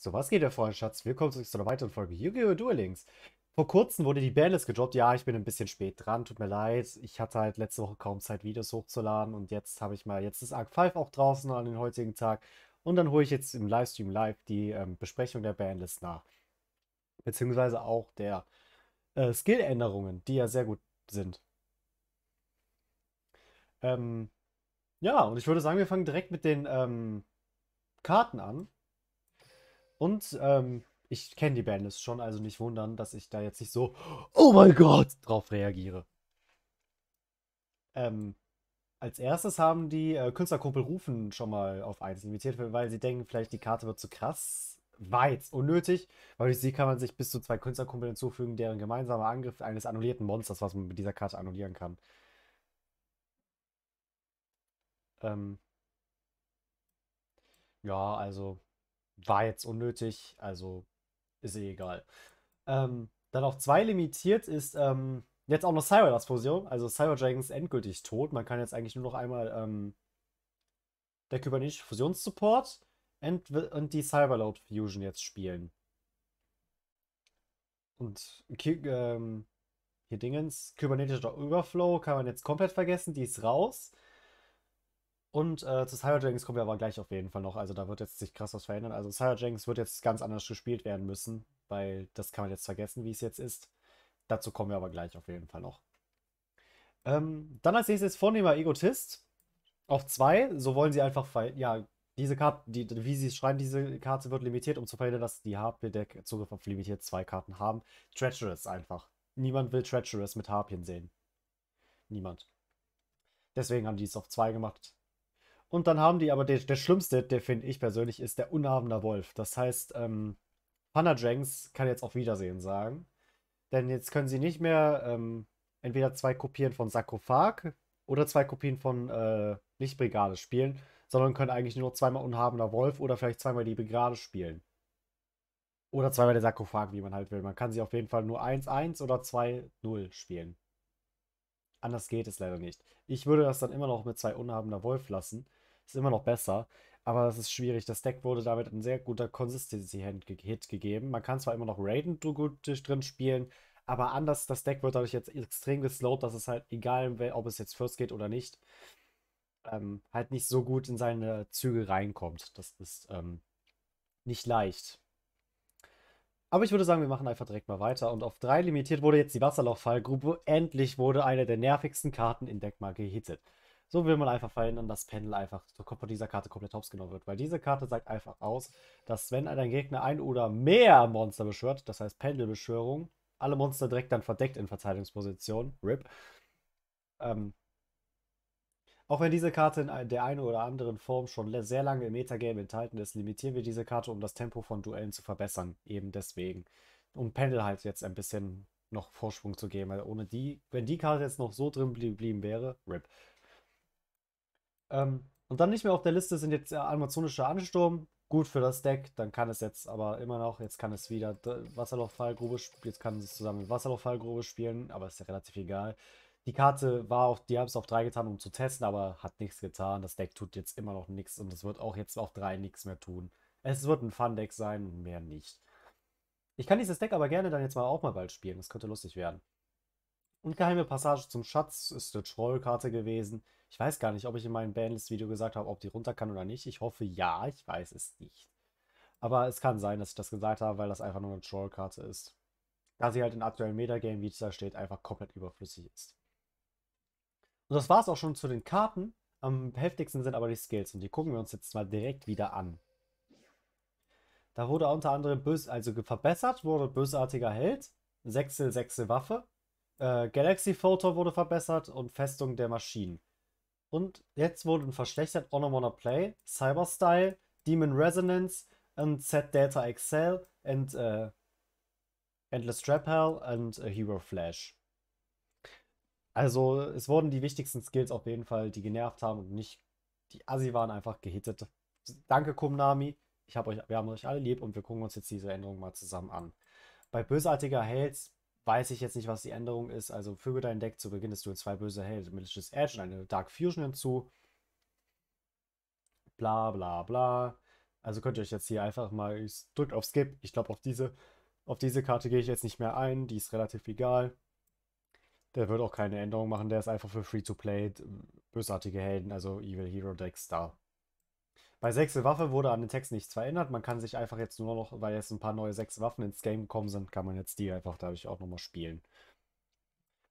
So, was geht, ihr Freunde, Schatz? Willkommen zurück zu einer weiteren Folge Yu-Gi-Oh! Duel Links. Vor kurzem wurde die Bandlist gedroppt. Ja, ich bin ein bisschen spät dran, tut mir leid. Ich hatte halt letzte Woche kaum Zeit, Videos hochzuladen und jetzt habe ich mal, jetzt ist Arc 5 auch draußen an den heutigen Tag und dann hole ich jetzt im Livestream live die ähm, Besprechung der Bandlist nach. Beziehungsweise auch der äh, Skill-Änderungen, die ja sehr gut sind. Ähm, ja, und ich würde sagen, wir fangen direkt mit den ähm, Karten an. Und ähm, ich kenne die Bandlist schon, also nicht wundern, dass ich da jetzt nicht so, oh mein Gott, drauf reagiere. Ähm, als erstes haben die äh, Künstlerkumpel Rufen schon mal auf eins limitiert, weil sie denken, vielleicht die Karte wird zu krass. War jetzt unnötig, weil durch sie kann man sich bis zu zwei Künstlerkumpel hinzufügen, deren gemeinsamer Angriff eines annullierten Monsters, was man mit dieser Karte annullieren kann. Ähm ja, also war jetzt unnötig, also ist eh egal. Ähm, dann auf zwei limitiert ist ähm, jetzt auch noch Cyber das Fusion, also Cyber Dragon endgültig tot. Man kann jetzt eigentlich nur noch einmal ähm, der kybernetische Fusionssupport und, und die Cyberload Fusion jetzt spielen. Und ähm, hier Dingens, Kubernetes Overflow kann man jetzt komplett vergessen, die ist raus. Und äh, zu Jenkins kommen wir aber gleich auf jeden Fall noch. Also da wird jetzt sich krass was verändern. Also Jenkins wird jetzt ganz anders gespielt werden müssen, weil das kann man jetzt vergessen, wie es jetzt ist. Dazu kommen wir aber gleich auf jeden Fall noch. Ähm, dann als nächstes Vornehmer Egotist. Auf zwei. So wollen sie einfach, ja, diese Karte, die, wie sie es schreiben, diese Karte wird limitiert, um zu verhindern, dass die HP-Deck Zugriff auf limitiert zwei Karten haben. Treacherous einfach. Niemand will Treacherous mit Harpien sehen. Niemand. Deswegen haben die es auf zwei gemacht. Und dann haben die aber der, der schlimmste, der finde ich persönlich, ist der Unabender Wolf. Das heißt, ähm, Jenks kann jetzt auch Wiedersehen sagen. Denn jetzt können sie nicht mehr ähm, entweder zwei Kopien von Sarkophag oder zwei Kopien von äh, Lichtbrigade spielen, sondern können eigentlich nur noch zweimal Unhabender Wolf oder vielleicht zweimal die Brigade spielen. Oder zweimal der Sarkophag, wie man halt will. Man kann sie auf jeden Fall nur 1-1 oder 2-0 spielen. Anders geht es leider nicht. Ich würde das dann immer noch mit zwei Unhabender Wolf lassen, ist immer noch besser. Aber das ist schwierig. Das Deck wurde damit ein sehr guter Consistency-Hit gegeben. Man kann zwar immer noch Raiden gut drin spielen, aber anders, das Deck wird dadurch jetzt extrem gesloped, dass es halt, egal ob es jetzt First geht oder nicht, ähm, halt nicht so gut in seine Züge reinkommt. Das ist ähm, nicht leicht. Aber ich würde sagen, wir machen einfach direkt mal weiter. Und auf 3 limitiert wurde jetzt die Wasserlauffallgrube. Endlich wurde eine der nervigsten Karten in Deck mal gehittet. So will man einfach verhindern, dass Pendel einfach von dieser Karte komplett hops genommen wird. Weil diese Karte sagt einfach aus, dass wenn ein Gegner ein oder mehr Monster beschwört, das heißt Pendelbeschwörung, alle Monster direkt dann verdeckt in Verteidigungsposition, RIP. Ähm, auch wenn diese Karte in der einen oder anderen Form schon sehr lange im Metagame enthalten ist, limitieren wir diese Karte, um das Tempo von Duellen zu verbessern. Eben deswegen. Um Pendel halt jetzt ein bisschen noch Vorsprung zu geben, weil ohne die, wenn die Karte jetzt noch so drin geblieben wäre, RIP, ähm, und dann nicht mehr auf der Liste sind jetzt äh, amazonischer Ansturm. Gut für das Deck, dann kann es jetzt aber immer noch, jetzt kann es wieder Wasserlochfallgrube spielen, jetzt kann es zusammen mit wasserloch spielen, aber ist ja relativ egal. Die Karte war auf, die haben es auf 3 getan, um zu testen, aber hat nichts getan. Das Deck tut jetzt immer noch nichts und es wird auch jetzt auf 3 nichts mehr tun. Es wird ein Fun-Deck sein mehr nicht. Ich kann dieses Deck aber gerne dann jetzt mal auch mal bald spielen. Das könnte lustig werden. Und geheime Passage zum Schatz ist eine Trollkarte gewesen. Ich weiß gar nicht, ob ich in meinem Bandlist-Video gesagt habe, ob die runter kann oder nicht. Ich hoffe ja, ich weiß es nicht. Aber es kann sein, dass ich das gesagt habe, weil das einfach nur eine Trollkarte ist. Da sie halt in aktuellen Metagame, wie es da steht, einfach komplett überflüssig ist. Und das war es auch schon zu den Karten. Am heftigsten sind aber die Skills und die gucken wir uns jetzt mal direkt wieder an. Da wurde unter anderem bös, also verbessert, wurde bösartiger Held, Sechsel, Sechsel Waffe, äh, Galaxy Photo wurde verbessert und Festung der Maschinen. Und jetzt wurden verschlechtert Honor Wanna Play, Cyber Style, Demon Resonance, and Set Data Excel and uh, äh, Endless Trap Hell und äh, Hero Flash. Also es wurden die wichtigsten Skills auf jeden Fall, die genervt haben und nicht die Assi waren einfach gehittet. Danke Kumnami, ich hab euch, wir haben euch alle lieb und wir gucken uns jetzt diese Änderungen mal zusammen an. Bei bösartiger Hails weiß ich jetzt nicht, was die Änderung ist. Also füge dein Deck zu Beginn des Duels zwei böse Held, Malicious Edge und eine Dark Fusion hinzu. Bla bla bla. Also könnt ihr euch jetzt hier einfach mal, ich drückt auf Skip. Ich glaube, auf diese, auf diese Karte gehe ich jetzt nicht mehr ein. Die ist relativ egal. Der wird auch keine Änderung machen. Der ist einfach für Free-to-Play bösartige Helden, also Evil Hero Decks da. Bei sechste Waffe wurde an den Text nichts verändert. Man kann sich einfach jetzt nur noch, weil jetzt ein paar neue sechs Waffen ins Game gekommen sind, kann man jetzt die einfach dadurch auch nochmal spielen.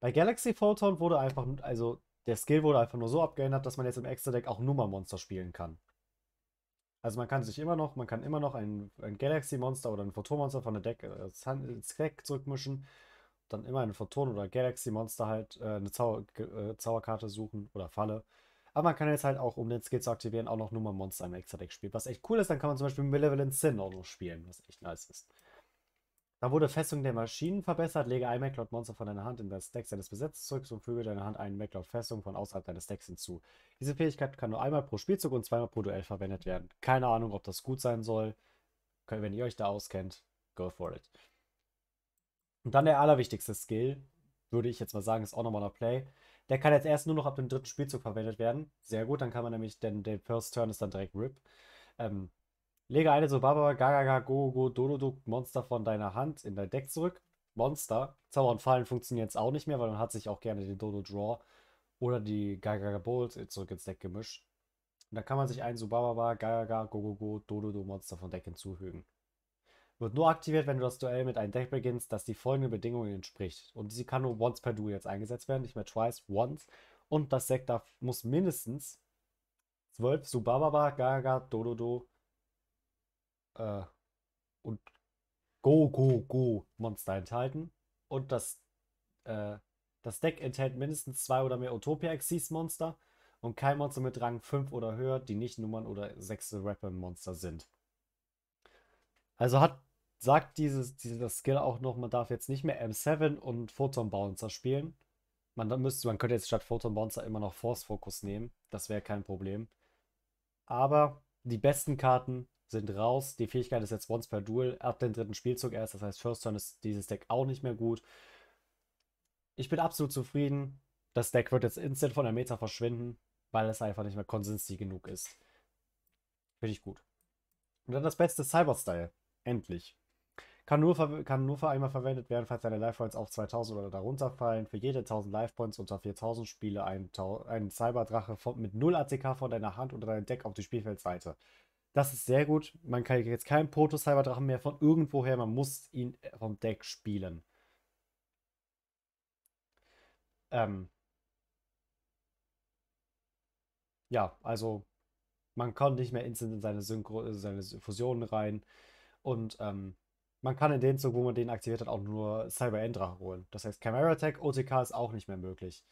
Bei Galaxy Photon wurde einfach, also der Skill wurde einfach nur so abgeändert, dass man jetzt im Extra Deck auch Nummermonster spielen kann. Also man kann sich immer noch, man kann immer noch ein, ein Galaxy Monster oder ein Photon Monster von der Deck äh, ins, ins Deck zurückmischen, dann immer ein Photon oder Galaxy Monster halt äh, eine Zauber, äh, Zauberkarte suchen oder Falle aber man kann jetzt halt auch, um den Skill zu aktivieren, auch noch nur mal Monster im Extra-Deck spielen. Was echt cool ist, dann kann man zum Beispiel Malevolent Sin auch noch spielen, was echt nice ist. Da wurde Festung der Maschinen verbessert. Lege ein Macloud Monster von deiner Hand in das Deck seines Besetzers zurück und füge deiner Hand einen Macloud Festung von außerhalb deines Decks hinzu. Diese Fähigkeit kann nur einmal pro Spielzug und zweimal pro Duell verwendet werden. Keine Ahnung, ob das gut sein soll. Wenn ihr euch da auskennt, go for it. Und dann der allerwichtigste Skill, würde ich jetzt mal sagen, ist auch nochmal Play. Der kann jetzt erst nur noch ab dem dritten Spielzug verwendet werden. Sehr gut, dann kann man nämlich, denn der First Turn ist dann direkt RIP. Ähm, lege eine Sobaba, Gagaga, Go, Go, Dododo, Monster von deiner Hand in dein Deck zurück. Monster. Zauber und Fallen funktionieren jetzt auch nicht mehr, weil man hat sich auch gerne den Dodo Draw oder die Gagaga Bolt zurück ins Deck gemischt. Und da kann man sich einen Subababa, Gagaga, Gogogo, Dododo Monster von Deck hinzufügen. Wird nur aktiviert, wenn du das Duell mit einem Deck beginnst, das die folgenden Bedingungen entspricht. Und sie kann nur once per Duel jetzt eingesetzt werden, nicht mehr twice, once. Und das Deck darf, muss mindestens 12 Subababa, Gaga, Dododo äh, und Go, Go, Go Monster enthalten. Und das, äh, das Deck enthält mindestens zwei oder mehr Utopia Exis Monster und kein Monster mit Rang 5 oder höher, die nicht Nummern oder 6 Rapper Monster sind. Also hat sagt dieses, dieses Skill auch noch, man darf jetzt nicht mehr M7 und Photon Bouncer spielen. Man, müsste, man könnte jetzt statt Photon Bouncer immer noch Force Focus nehmen. Das wäre kein Problem. Aber die besten Karten sind raus. Die Fähigkeit ist jetzt once per Duel ab dem dritten Spielzug erst. Das heißt, First Turn ist dieses Deck auch nicht mehr gut. Ich bin absolut zufrieden. Das Deck wird jetzt instant von der Meta verschwinden, weil es einfach nicht mehr konsistent genug ist. Finde ich gut. Und dann das beste Cyberstyle. Endlich. Kann nur, kann nur für einmal verwendet werden, falls deine Lifepoints auf 2000 oder darunter fallen. Für jede 1000 Lifepoints unter 4000 spiele einen, Cyberdrache mit 0 ACK von deiner Hand oder deinem Deck auf die Spielfeldseite. Das ist sehr gut. Man kann jetzt keinen Proto-Cyberdrachen mehr von irgendwoher. Man muss ihn äh, vom Deck spielen. Ähm ja, also man kann nicht mehr instant in seine, Synchro äh, seine Fusionen rein. Und ähm, man kann in dem Zug, wo man den aktiviert hat, auch nur Cyber Endra holen. Das heißt, Chimera Attack, OTK ist auch nicht mehr möglich.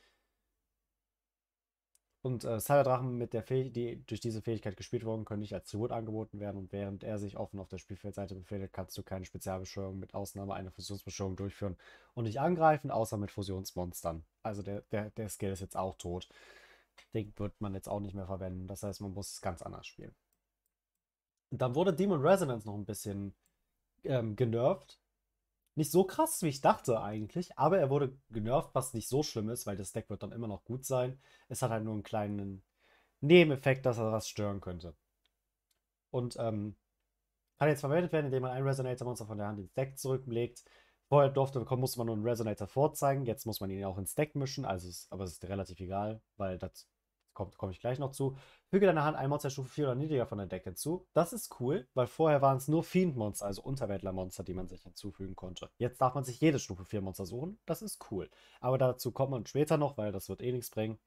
Und äh, Cyberdrachen, mit der Fäh die durch diese Fähigkeit gespielt wurden, können nicht als Tribut angeboten werden und während er sich offen auf der Spielfeldseite befindet, kannst du keine Spezialbeschwörung mit Ausnahme einer Fusionsbeschwörung durchführen und nicht angreifen, außer mit Fusionsmonstern. Also der, der, der Skill ist jetzt auch tot. Den wird man jetzt auch nicht mehr verwenden. Das heißt, man muss es ganz anders spielen. Und dann wurde Demon Resonance noch ein bisschen ähm, genervt. Nicht so krass, wie ich dachte eigentlich, aber er wurde genervt, was nicht so schlimm ist, weil das Deck wird dann immer noch gut sein. Es hat halt nur einen kleinen Nebeneffekt, dass er was stören könnte. Und ähm, kann jetzt verwendet werden, indem man einen Resonator-Monster von der Hand ins Deck zurücklegt. Vorher durfte bekommen, musste man nur einen Resonator vorzeigen, jetzt muss man ihn auch ins Deck mischen, also ist, aber es ist relativ egal, weil das komme ich gleich noch zu. Füge deine Hand ein Monster Stufe 4 oder niedriger von der Decke hinzu. Das ist cool, weil vorher waren es nur Fiend-Monster, also unterwäldler monster die man sich hinzufügen konnte. Jetzt darf man sich jedes Stufe 4 Monster suchen. Das ist cool. Aber dazu kommt man später noch, weil das wird eh nichts bringen.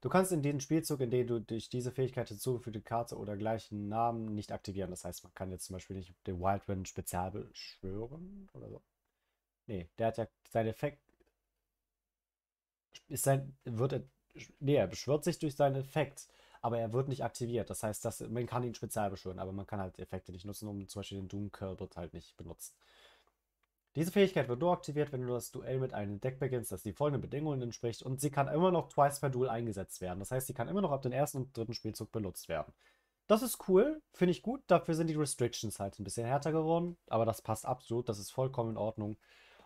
Du kannst in den Spielzug, in dem du durch diese Fähigkeit hinzugefügte Karte oder gleichen Namen nicht aktivieren. Das heißt, man kann jetzt zum Beispiel nicht den Wildwind spezial beschwören oder so. Nee, der hat ja seinen Effekt. Ist sein, wird nee, er beschwört sich durch seinen Effekt, aber er wird nicht aktiviert. Das heißt, das, man kann ihn spezial beschwören, aber man kann halt Effekte nicht nutzen, um zum Beispiel den Doom Curl wird halt nicht benutzt. Diese Fähigkeit wird nur aktiviert, wenn du das Duell mit einem Deck beginnst, das die folgenden Bedingungen entspricht und sie kann immer noch twice per Duel eingesetzt werden. Das heißt, sie kann immer noch ab dem ersten und dritten Spielzug benutzt werden. Das ist cool, finde ich gut. Dafür sind die Restrictions halt ein bisschen härter geworden, aber das passt absolut, das ist vollkommen in Ordnung.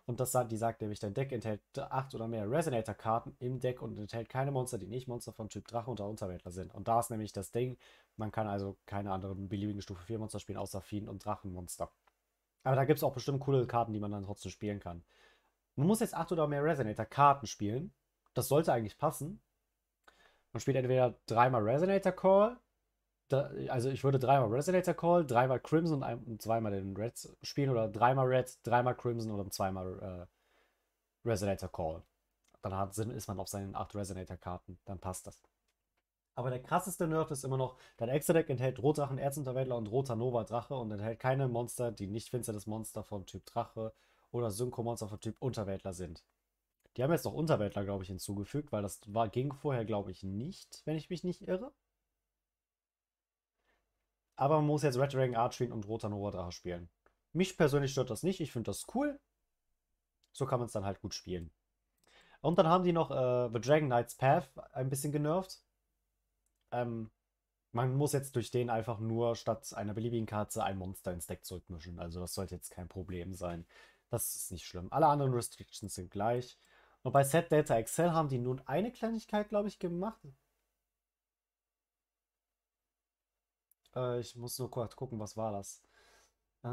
Und das, die sagt nämlich, dein Deck enthält acht oder mehr Resonator-Karten im Deck und enthält keine Monster, die nicht Monster von Typ Drache oder Unterwäldler sind. Und da ist nämlich das Ding, man kann also keine anderen beliebigen Stufe 4 Monster spielen, außer Fiend und Drachenmonster. Aber da gibt es auch bestimmt coole Karten, die man dann trotzdem spielen kann. Man muss jetzt acht oder mehr Resonator-Karten spielen. Das sollte eigentlich passen. Man spielt entweder dreimal Resonator Call, da, also ich würde dreimal Resonator Call, dreimal Crimson und, ein, und zweimal den Reds spielen oder dreimal Reds, dreimal Crimson oder zweimal äh, Resonator Call. Dann hat Sinn, ist man auf seinen acht Resonator-Karten, dann passt das. Aber der krasseste Nerf ist immer noch, dein Extra-Deck enthält Rotdrachen, Erzunterwäldler und Roter Nova Drache und enthält keine Monster, die nicht finsteres Monster vom Typ Drache oder Synchro-Monster vom Typ Unterwäldler sind. Die haben jetzt noch Unterwäldler, glaube ich, hinzugefügt, weil das war, ging vorher, glaube ich, nicht, wenn ich mich nicht irre. Aber man muss jetzt Red Dragon Archery und Roter Nova Drache spielen. Mich persönlich stört das nicht. Ich finde das cool. So kann man es dann halt gut spielen. Und dann haben die noch äh, The Dragon Knight's Path ein bisschen genervt. Ähm, man muss jetzt durch den einfach nur statt einer beliebigen Karte ein Monster ins Deck zurückmischen. Also das sollte jetzt kein Problem sein. Das ist nicht schlimm. Alle anderen Restrictions sind gleich. Und bei Set Data Excel haben die nun eine Kleinigkeit, glaube ich, gemacht. Äh, ich muss nur kurz gucken, was war das? Äh,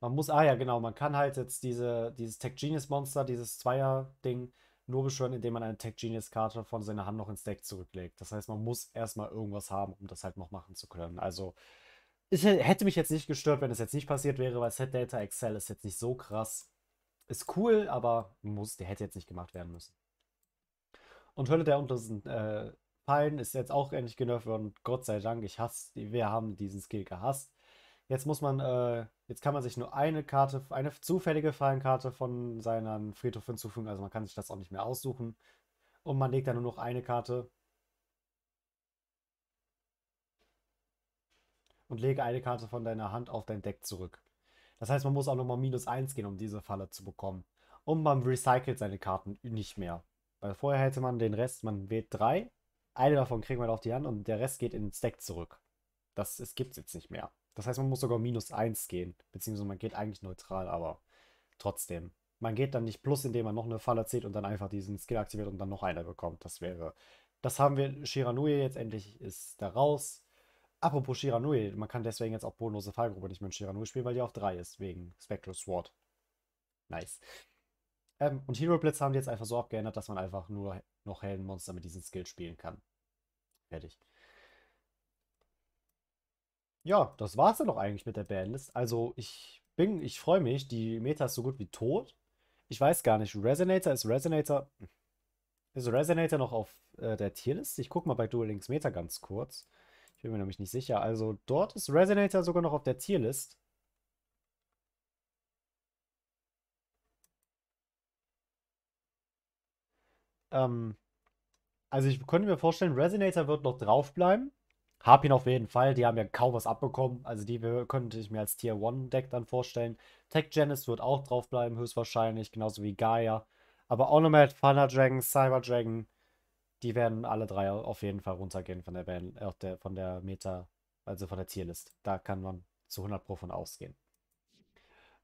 Man muss, ah ja, genau, man kann halt jetzt diese, dieses Tech Genius Monster, dieses Zweier-Ding, nur beschwören, indem man eine Tech Genius-Karte von seiner Hand noch ins Deck zurücklegt. Das heißt, man muss erstmal irgendwas haben, um das halt noch machen zu können. Also, es hätte mich jetzt nicht gestört, wenn es jetzt nicht passiert wäre, weil Set Data Excel ist jetzt nicht so krass. Ist cool, aber muss, der hätte jetzt nicht gemacht werden müssen. Und Hölle der untersten äh, Peilen ist jetzt auch endlich genervt worden. Gott sei Dank, ich hasse, wir haben diesen Skill gehasst. Jetzt muss man, äh, jetzt kann man sich nur eine Karte, eine zufällige Fallenkarte von seinem Friedhof hinzufügen. Also man kann sich das auch nicht mehr aussuchen. Und man legt dann nur noch eine Karte. Und lege eine Karte von deiner Hand auf dein Deck zurück. Das heißt, man muss auch nochmal minus 1 gehen, um diese Falle zu bekommen. Und man recycelt seine Karten nicht mehr. Weil vorher hätte man den Rest, man wählt drei, eine davon kriegt halt man auf die Hand und der Rest geht in den Stack zurück. Das, das gibt es jetzt nicht mehr. Das heißt, man muss sogar minus 1 gehen. Beziehungsweise man geht eigentlich neutral, aber trotzdem. Man geht dann nicht plus, indem man noch eine Falle zieht und dann einfach diesen Skill aktiviert und dann noch einer bekommt. Das wäre. Das haben wir. Shiranui jetzt endlich ist da raus. Apropos Shiranui, man kann deswegen jetzt auch bodenlose Fallgruppe nicht mehr in Shiranui spielen, weil die auf 3 ist, wegen Spectral Sword. Nice. Ähm, und Hero Blitz haben die jetzt einfach so abgeändert, dass man einfach nur noch Heldenmonster mit diesem Skill spielen kann. Fertig. Ja, das war's dann doch eigentlich mit der Bandlist. Also ich bin, ich freue mich, die Meta ist so gut wie tot. Ich weiß gar nicht, Resonator ist Resonator. Ist Resonator noch auf äh, der Tierlist? Ich gucke mal bei Duel Links Meta ganz kurz bin mir nämlich nicht sicher. Also dort ist Resonator sogar noch auf der Tierlist. Ähm, also ich könnte mir vorstellen, Resonator wird noch draufbleiben. Hab ihn auf jeden Fall, die haben ja kaum was abbekommen. Also die könnte ich mir als Tier 1 Deck dann vorstellen. Tech Genesis wird auch draufbleiben, höchstwahrscheinlich, genauso wie Gaia. Aber Onomat, Thunder Dragon, Cyber Dragon, die werden alle drei auf jeden Fall runtergehen von der, Band, äh, der, von der Meta, also von der Tierlist. Da kann man zu 100 Pro von ausgehen.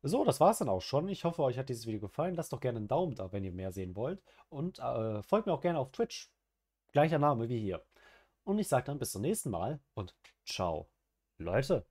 So, das war's dann auch schon. Ich hoffe, euch hat dieses Video gefallen. Lasst doch gerne einen Daumen da, wenn ihr mehr sehen wollt. Und äh, folgt mir auch gerne auf Twitch. Gleicher Name wie hier. Und ich sage dann bis zum nächsten Mal und ciao. Leute.